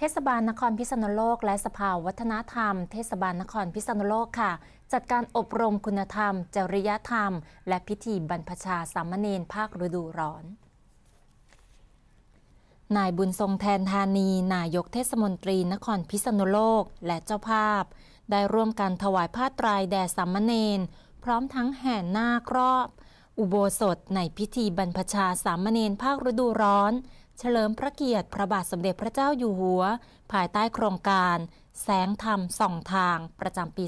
เทศบาลนครพิษณุโลกและสภาวัฒนธรรมเทศบาลนครพิษณุโลกค่ะ จัดการอบรมคุณธรรมจริยธรรมและพิธีบรรพชาสามเณรภาคฤดูร้อน นายบุญทรงแทนธานีนายกเทศมนตรีนครพิษณุโลกและเจ้าภาพ ได้ร่วมกันถวายผ้าตรายแด่สามเณรพร้อมทั้งแห่นาครอบอุโบสถในพิธีบรรพชาสามเณรภาคฤดูร้อนเฉลิมพระเกียรติพระบาทสมเด็จพระเจ้าอยู่หัว ภายใต้โครงการ แสงธรรมส่องทางประจำปี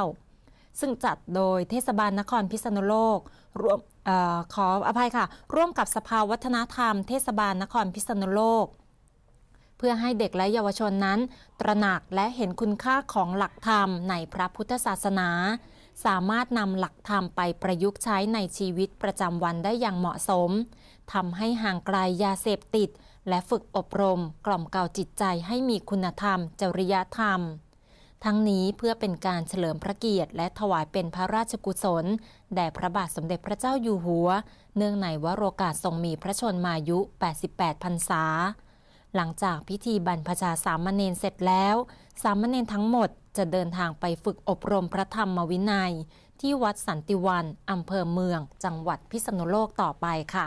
2559 ซึ่งจัดโดยเทศบาลนครพิษณุโลกรวมออขออภัยค่ะร่วมกับสภาวัฒนธรรมเทศบาลนครพิษณุโลก เพื่อให้เด็กและเยาวชนนั้นตระหนักและเห็นคุณค่าของหลักธรรมในพระพุทธศาสนาสามารถนำหลักธรรมไปประยุกต์ใช้ในชีวิตประจำวันได้อย่างเหมาะสม ทำให้ห่างไกลยาเสพติด และฝึกอบรมกล่อมเกลาจิตใจให้มีคุณธรรม จริยธรรม ทั้งนี้เพื่อเป็นการเฉลิมพระเกียรติและถวายเป็นพระราชกุศล แด่พระบาทสมเด็จพระเจ้าอยู่หัว เนื่องในวโรกาสทรงมีพระชนมายุ 88 พรรษาหลังจากพิธีบรรพชาสามเณรเสร็จแล้ว สามเณรทั้งหมดจะเดินทางไปฝึกอบรมพระธรรมวินัยที่วัดสันติวัน อำเภอเมือง จังหวัดพิษณุโลกต่อไปค่ะ